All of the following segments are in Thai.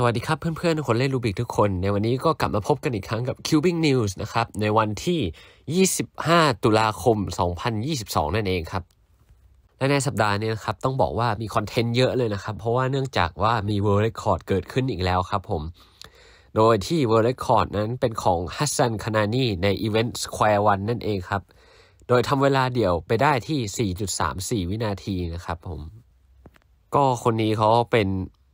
สวัสดีครับเพื่อนๆคนเล่นรูบิกทุกคน ในวันนี้ก็กลับมาพบกันอีกครั้งกับ Cubing News นะครับ ในวันที่ 25 ตุลาคม 2022 นั่นเองครับและในสัปดาห์นี้นะครับ ต้องบอกว่ามีคอนเทนต์เยอะเลยนะครับ เพราะว่าเนื่องจากว่ามี World Record เกิดขึ้นอีกแล้วครับผม โดยที่ World Record นั้นเป็นของฮัสซันคานานีใน Event Square One นั่นเองครับ โดยทำเวลาเดี่ยวไปได้ที่ 4.34 วินาทีนะครับผมก็คนนี้เขาเป็น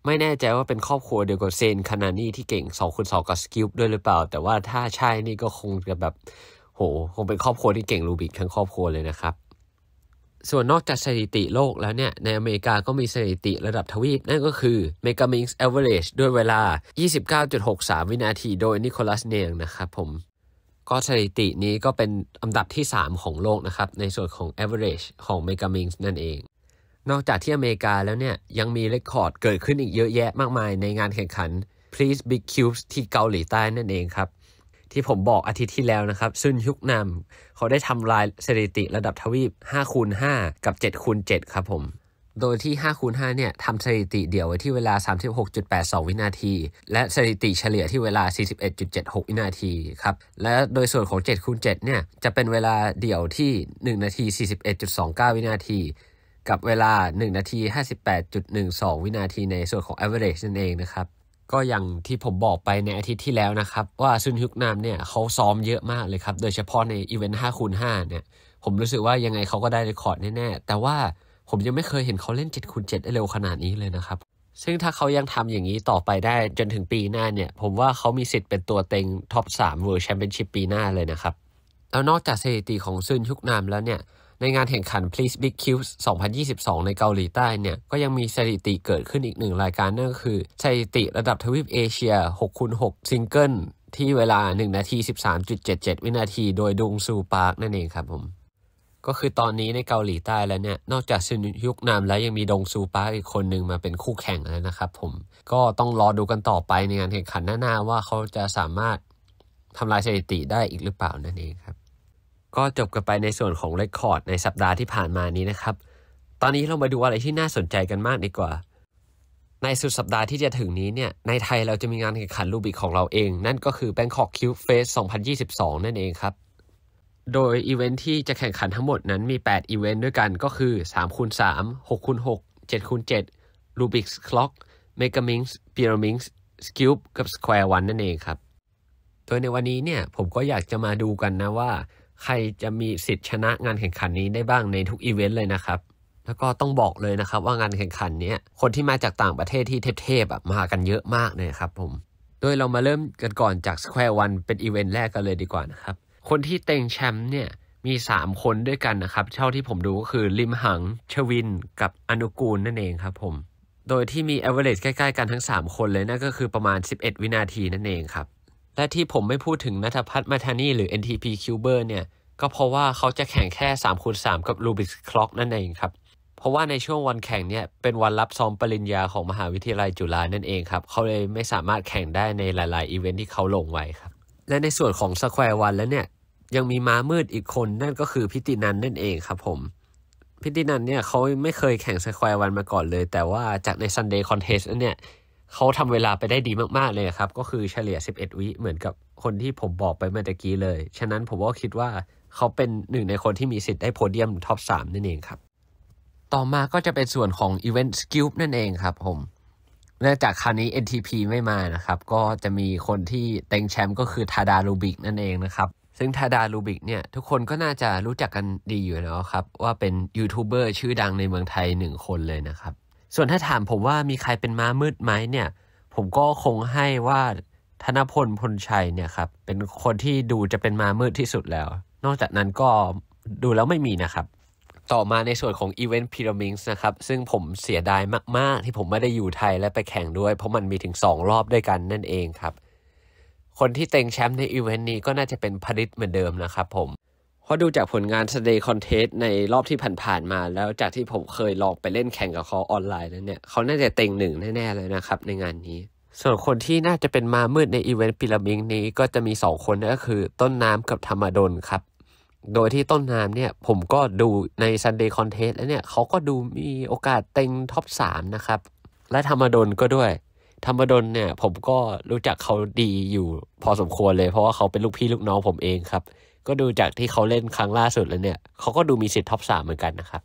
ไม่แน่ใจว่าเป็นครอบครัวเดียวกับเซนคนานี่ที่เก่ง2คูณงกับสกิปด้วยหรือเปล่า แต่ว่าถ้าใช่นี่ก็คงจะแบบโหคงเป็นครอบครัวที่เก่งรูบิกทั้งครอบครัวเลยนะครับ ส่วนนอกจากสถิติโลกแล้วเนี่ยในอเมริกาก็มีสถิติระดับทวีปนั่นก็คือ m e g a m i n เ Average ด้วยเวลา 29.63 วินาทีโดยนิโคลัสเนียงนะครับผม ก็สถิตินี้ก็เป็นอันดับที่ 3 ของโลกนะครับในส่วนของ average ของ m e g a m i n ์นั่นเองนอกจากที่อเมริกาแล้วเนี่ย ยังมีเรคคอร์ดเกิดขึ้นอีกเยอะแยะมากมายในงานแข่งขัน Please Big Cubes ที่เกาหลีใต้นั่นเองครับ ที่ผมบอกอาทิตย์ที่แล้วนะครับซุนยุกนำเขาได้ทำลายสถิติระดับทวีป5คูณ5กับ7คูณ7ครับผม โดยที่5คูณ5เนี่ยทำสถิติเดียวไว้ที่เวลา 36.82 วินาที และสถิติเฉลี่ยที่เวลา 41.76วินาทีครับและโดยส่วนของ7คูณ7เนี่ยจะเป็นเวลาเดียวที่ 1 นาที 41.29 วินาทีกับเวลา 1 นาที 58.12 วินาทีในส่วนของ average นั่นเองนะครับ ก็อย่างที่ผมบอกไปในอาทิตย์ที่แล้วนะครับ ว่าซุนฮุกนามเนี่ย เขาซ้อมเยอะมากเลยครับ โดยเฉพาะในอีเวนต์5คูณ5เนี่ย ผมรู้สึกว่ายังไงเขาก็ได้เรีคอร์ดแน่ ๆ แต่ว่าผมยังไม่เคยเห็นเขาเล่น7คูณ7ได้เร็วขนาดนี้เลยนะครับ ซึ่งถ้าเขายังทำอย่างนี้ต่อไปได้จนถึงปีหน้าเนี่ยผมว่าเขามีสิทธิ์เป็นตัวเต็งท็อป3วิร์ลแชมเปี้ยนชิพปีหน้าเลยนะครับแล้วนอกจากสถิติของซุนฮุกนามแล้วเนี่ยในงานแข่งขัน Please Big Cubes 2022 ในเกาหลีใต้เนี่ยก็ยังมีสถิติเกิดขึ้นอีกหนึ่งรายการ นั่นก็คือสถิติระดับทวีปเอเชีย 6คูณ6ซิงเกิลที่เวลา 1 นาที 13.77 วินาทีโดยดุงซูปาร์กนั่นเองครับผม ก็คือตอนนี้ในเกาหลีใต้แล้วเนี่ยนอกจากซุนยุกนามแล้ว ยังมีดงซูปาร์กอีกคนหนึ่งมาเป็นคู่แข่งแล้วนะครับผมก็ต้องรอดูกันต่อไปในงานแข่งขันหน้าๆว่าเขาจะสามารถทำลายสถิติได้อีกหรือเปล่านั่นเองครับก็จบกันไปในส่วนของเรคคอร์ดในสัปดาห์ที่ผ่านมานี้นะครับ ตอนนี้เรามาดูอะไรที่น่าสนใจกันมากดีกว่า ในสุดสัปดาห์ที่จะถึงนี้เนี่ย ในไทยเราจะมีงานแข่งขันลูบิกของเราเอง นั่นก็คือ Bangkok Q Face 2022 นั่นเองครับ โดยอีเวนท์ที่จะแข่งขันทั้งหมดนั้นมี8อีเวนท์ด้วยกันก็คือ3คูณ3 6คูณ6 7คูณ7 Rubik's Clock Megaminx Pyraminx Cube กับ Square One นั่นเองครับ โดยในวันนี้เนี่ยผมก็อยากจะมาดูกันนะว่าใครจะมีสิทธิ์ชนะงานแข่งขันนี้ได้บ้างในทุกอีเวนต์เลยนะครับ แล้วก็ต้องบอกเลยนะครับว่างานแข่งขันนี้คนที่มาจากต่างประเทศที่เทพๆแบบมากันเยอะมากเลยครับผม โดยเรามาเริ่มกันก่อนจาก Square One เป็นอีเวนต์แรกกันเลยดีกว่านะครับ คนที่เต็งแชมป์เนี่ยมี 3 คนด้วยกันนะครับเท่าที่ผมดูก็คือลิมหัง ชวิน กับอนุกูลนั่นเองครับผม โดยที่มี average ใกล้ๆกันทั้ง3คนเลยนั่นก็คือประมาณ 11 วินาทีนั่นเองครับและที่ผมไม่พูดถึงนัทพัฒน์มาธานีหรือ NTP Cuber เนี่ยก็เพราะว่าเขาจะแข่งแค่3คูณ3กับ Rubik's Clock นั่นเองครับ เพราะว่าในช่วงวันแข่งเนี่ย เป็นวันรับซองปริญญาของมหาวิทยาลัยจุฬานั่นเองครับ เขาเลยไม่สามารถแข่งได้ในหลายๆ อีเวนท์ที่เขาลงไว้ครับและในส่วนของ Square วันแล้วเนี่ยยังมีม้ามืดอีกคนนั่นก็คือพิตินันนั่นเองครับผมพิตินันเนี่ยเขาไม่เคยแข่งสแควร์วันมาก่อนเลยแต่ว่าจากใน Sunday Contest เนี่ยเขาทำเวลาไปได้ดีมากๆเลยครับ ก็คือเฉลี่ย 11 วิ เหมือนกับคนที่ผมบอกไปเมื่อกี้เลย ฉะนั้นผมก็คิดว่าเขาเป็นหนึ่งในคนที่มีสิทธิ์ได้โพเดียมท็อป 3 นั่นเองครับ ต่อมาก็จะเป็นส่วนของ Event s c u b นั่นเองครับผมเนื่องจากคราวนี้ NTP ไม่มานะครับ ก็จะมีคนที่เต็งแชมป์ก็คือทาดาลูบิกนั่นเองนะครับ ซึ่งทาดาลูบิกเนี่ย ทุกคนก็น่าจะรู้จักกันดีอยู่แล้วครับว่าเป็นยูทูบเบอร์ชื่อดังในเมืองไทยหนึ่งคนเลยนะครับส่วนถ้าถามผมว่ามีใครเป็นม้ามืดไหมเนี่ย ผมก็คงให้ว่าธนพลพลชัยเนี่ยครับเป็นคนที่ดูจะเป็นม้ามืดที่สุดแล้ว นอกจากนั้นก็ดูแล้วไม่มีนะครับ ต่อมาในส่วนของอวนต์พีร r มิดส์นะครับซึ่งผมเสียดายมาก ๆ ที่ผมไม่ได้อยู่ไทยและไปแข่งด้วย เพราะมันมีถึง 2 รอบด้วยกันนั่นเองครับ คนที่เต็งแชมป์ในอีเวนต์นี้ก็น่าจะเป็นพริตเหมือนเดิมนะครับผมเพราะดูจากผลงานสเตย์คอนเทสในรอบที่ผ่านๆมา แล้วจากที่ผมเคยลองไปเล่นแข่งกับเขาออนไลน์แล้วเนี่ยเขาน่าจะเต็งหนึ่งแน่ๆเลยนะครับในงานนี้ ส่วนคนที่น่าจะเป็นมามืดในอีเวนต์ปิรามิงนี้ก็จะมี 2 คนนั่นก็คือต้นน้ำกับธรรมดลครับ โดยที่ต้นน้ำเนี่ยผมก็ดูใน Sunday Contest แล้วเนี่ยเขาก็ดูมีโอกาสเต็งท็อป 3 นะครับ และธรรมดลก็ด้วย ธรรมดลเนี่ยผมก็รู้จักเขาดีอยู่ พอสมควรเลย เพราะว่าเขาเป็นลูกพี่ลูกน้องผมเองครับก็ดูจากที่เขาเล่นครั้งล่าสุดแล้วเนี่ยเขาก็ดูมีสิทธิ์ท็อปสามเหมือนกันนะครับ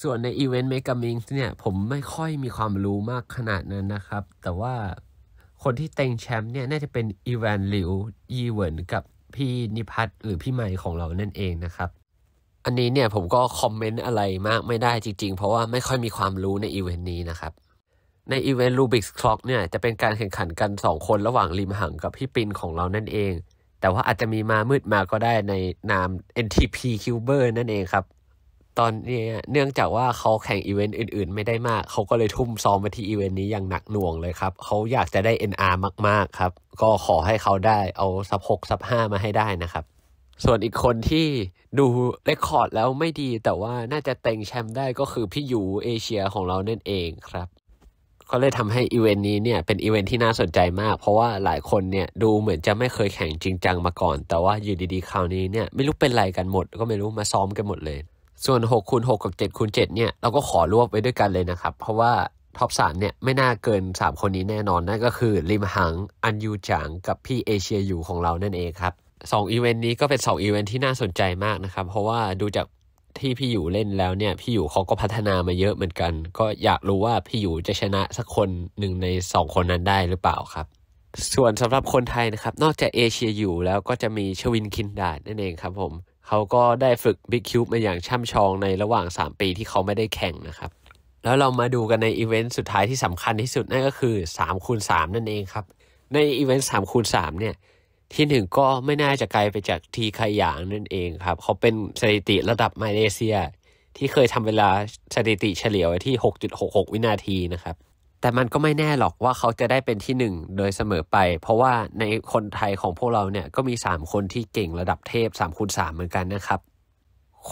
ส่วนในอีเวนต์เมกามิงเนี่ย ผมไม่ค่อยมีความรู้มากขนาดนั้นนะครับ แต่ว่าคนที่เต็งแชมป์เนี่ยน่าจะเป็นอีวานลิวยีเวนกับพี่นิพัฒหรือพี่ใหม่ของเรานั่นเองนะครับ อันนี้เนี่ย ผมก็คอมเมนต์อะไรมากไม่ได้จริงๆ เพราะว่าไม่ค่อยมีความรู้ในอีเวนต์นี้นะครับในอีเวนต์ลูบิกส์คล็อกเนี่ยจะเป็นการแข่งขันกัน 2 คนระหว่างริมหังกับพี่ปินของเรานั่นเองแต่ว่าอาจจะมีมามืดมาก็ได้ในนาม NTP Cuber นั่นเองครับ ตอนนี้เนื่องจากว่าเขาแข่งอีเวนต์อื่นๆ ไม่ได้มาก เขาก็เลยทุ่มซ้อมมาที่อีเวนต์นี้อย่างหนักหน่วงเลยครับ เขาอยากจะได้ NR มากๆ ครับ ก็ขอให้เขาได้เอาซับหกซับห้ามาให้ได้นะครับ ส่วนอีกคนที่ดูเรคคอร์ดแล้วไม่ดี แต่ว่าน่าจะเต็งแชมป์ได้ก็คือพี่ยูเอเชียของเรานั่นเองครับก็เลยทำให้อีเวนต์นี้เนี่ยเป็นอีเวนต์ที่น่าสนใจมาก เพราะว่าหลายคนเนี่ยดูเหมือนจะไม่เคยแข่งจริงจังมาก่อน แต่ว่าอยู่ดี ๆคราวนี้เนี่ยไม่รู้เป็นไรกันหมดก็ไม่รู้มาซ้อมกันหมดเลย ส่วน6คูณหกับ7คูณ7เนี่ยเราก็ขอรวบไว้ด้วยกันเลยนะครับ เพราะว่าท็อปสามเนี่ยไม่น่าเกิน 3 คนนี้แน่นอนนั่นก็คือริมหังอันยูจางกับพี่เอเชียอยู่ของเรานั่นเองครับสองอีเวนต์นี้ก็เป็น2อีเวนต์ที่น่าสนใจมากนะครับเพราะว่าดูจากที่พี่อยู่เล่นแล้วเนี่ย พี่อยู่เขาก็พัฒนามาเยอะเหมือนกัน ก็อยากรู้ว่าพี่อยู่จะชนะสักคนหนึ่งในสองคนนั้นได้หรือเปล่าครับ ส่วนสำหรับคนไทยนะครับนอกจากเอเชียอยู่แล้วก็จะมีชวินคินดาดนั่นเองครับผมเขาก็ได้ฝึกบิ๊กคิวมาอย่างช่ำชองในระหว่าง 3 ปีที่เขาไม่ได้แข่งนะครับ แล้วเรามาดูกันในอีเวนต์สุดท้ายที่สำคัญที่สุดนั่นก็คือ3คูณ3นั่นเองครับในอีเวนต์3คูณ3เนี่ยที่หนึ่งก็ไม่น่าจะไกลไปจากทีขายางนั่นเองครับ เขาเป็นสถิติระดับมาเลเซีย ที่เคยทำเวลาสถิติเฉลี่ยวที่ 6.66 วินาทีนะครับ แต่มันก็ไม่แน่หรอกว่าเขาจะได้เป็นที่หนึ่งโดยเสมอไป เพราะว่าในคนไทยของพวกเราเนี่ยก็มี 3 คนที่เก่งระดับเทพ 3คูณ3เหมือนกันนะครับ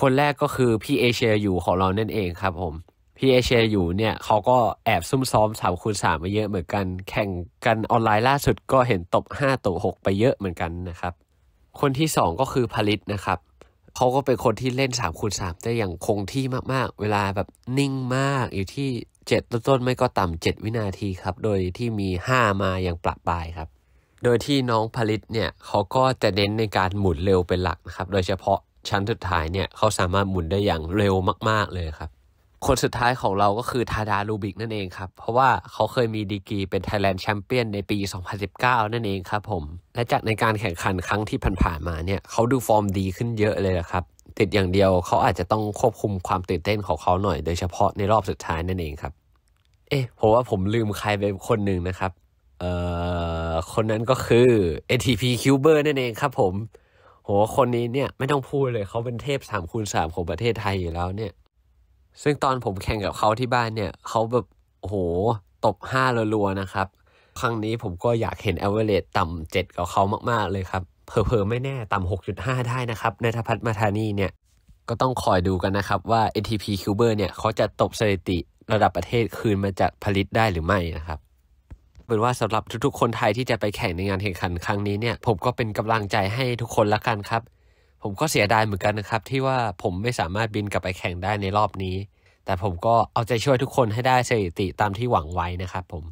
คนแรกก็คือพี่เอเชียอยู่ของเรานั่นเองครับผมพีเอเชอยู่เนี่ยเขาก็แอบซุ่มซ้อมสามคูณสามมาเยอะเหมือนกันแข่งกันออนไลน์ล่าสุดก็เห็นตบห้าตบหกไปเยอะเหมือนกันนะครับ คนที่สองก็คือผลิตนะครับเขาก็เป็นคนที่เล่นสามคูณสามได้อย่างคงที่มาก ๆ เวลาแบบนิ่งมากอยู่ที่เจ็ดต้น ๆ ไม่ก็ต่ำเจ็ดวินาทีครับ โดยที่มีห้ามาอย่างปรับปลายครับ โดยที่น้องผลิตเนี่ยเขาก็จะเน้นในการหมุนเร็วเป็นหลักนะครับโดยเฉพาะชั้นสุดท้ายเนี่ยเขาสามารถหมุนได้อย่างเร็วมากๆเลยครับคนสุดท้ายของเราก็คือทาดาลูบิกนั่นเองครับ เพราะว่าเขาเคยมีดีกีเป็น Thailand Champion ในปี 2019 นั่นเองครับผม และจากในการแข่งขันครั้งที่ผ่านๆมาเนี่ย เขาดูฟอร์มดีขึ้นเยอะเลยะครับ ติดอย่างเดียวเขาอาจจะต้องควบคุมความตื่นเต้นของเขาหน่อย โดยเฉพาะในรอบสุดท้ายนั่นเองครับ เอ๊ะผมว่าผมลืมใครไปคนหนึ่งนะครับเอ่อคนนั้นก็คือ ATP Cuber นั่นเองครับผมโหคนนี้เนี่ยไม่ต้องพูดเลยเขาเป็นเทพสามคูณสามของประเทศไทยอยู่แล้วเนี่ยซึ่งตอนผมแข่งกับเขาที่บ้านเนี่ย เขาแบบโอ้โหตบห้ารัวๆ นะครับ ครั้งนี้ผมก็อยากเห็นเอเวอเรสต่ำเจ็ดกับเขามาก ๆเลยครับเพอๆไม่แน่ต่ำหกจุดห้าได้นะครับนทพัฒน์มาธานีเนี่ย ก็ต้องคอยดูกันนะครับว่า ATP Cuber เนี่ยเขาจะตบสถิติระดับประเทศคืนมาจากผลิตได้หรือไม่นะครับเป็นว่าสำหรับทุกๆคนไทยที่จะไปแข่งในงานแข่งขันครั้งนี้เนี่ยผมก็เป็นกำลังใจให้ทุกคนละกันครับผมก็เสียดายเหมือนกันนะครับ ที่ว่าผมไม่สามารถบินกลับไปแข่งได้ในรอบนี้ แต่ผมก็เอาใจช่วยทุกคนให้ได้สถิติตามที่หวังไว้นะครับผม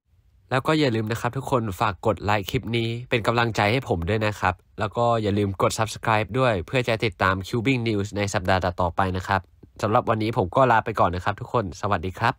แล้วก็อย่าลืมนะครับทุกคนฝากกดไลค์คลิปนี้เป็นกำลังใจให้ผมด้วยนะครับ แล้วก็อย่าลืมกด subscribe ด้วยเพื่อจะติดตาม Cubing News ในสัปดาห์ต่อไปนะครับสำหรับวันนี้ผมก็ลาไปก่อนนะครับ ทุกคนสวัสดีครับ